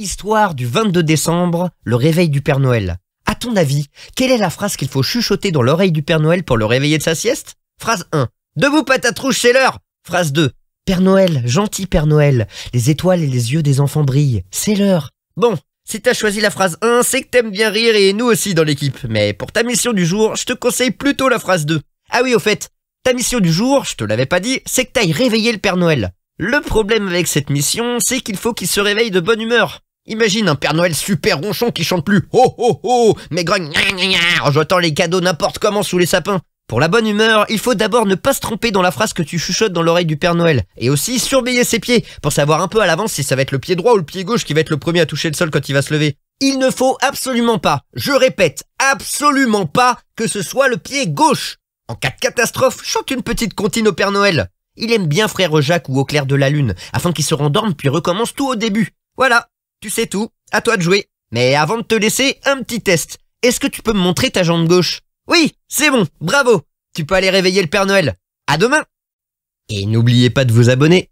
Histoire du 22 décembre, le réveil du Père Noël. À ton avis, quelle est la phrase qu'il faut chuchoter dans l'oreille du Père Noël pour le réveiller de sa sieste Phrase 1. Debout patatrouche, c'est l'heure Phrase 2. Père Noël, gentil Père Noël, les étoiles et les yeux des enfants brillent, c'est l'heure. Bon, si t'as choisi la phrase 1, c'est que t'aimes bien rire et nous aussi dans l'équipe. Mais pour ta mission du jour, je te conseille plutôt la phrase 2. Ah oui, au fait, ta mission du jour, je te l'avais pas dit, c'est que t'ailles réveiller le Père Noël. Le problème avec cette mission, c'est qu'il faut qu'il se réveille de bonne humeur. Imagine un Père Noël super ronchon qui chante plus ho ho ho, mais grogne gna en jetant les cadeaux n'importe comment sous les sapins. Pour la bonne humeur, il faut d'abord ne pas se tromper dans la phrase que tu chuchotes dans l'oreille du Père Noël, et aussi surveiller ses pieds, pour savoir un peu à l'avance si ça va être le pied droit ou le pied gauche qui va être le premier à toucher le sol quand il va se lever. Il ne faut absolument pas, je répète, absolument pas que ce soit le pied gauche. En cas de catastrophe, chante une petite comptine au Père Noël. Il aime bien frère Jacques ou au clair de la lune, afin qu'il se rendorme puis recommence tout au début. Voilà, tu sais tout, à toi de jouer. Mais avant de te laisser, un petit test. Est-ce que tu peux me montrer ta jambe gauche Oui, c'est bon, bravo Tu peux aller réveiller le Père Noël. À demain Et n'oubliez pas de vous abonner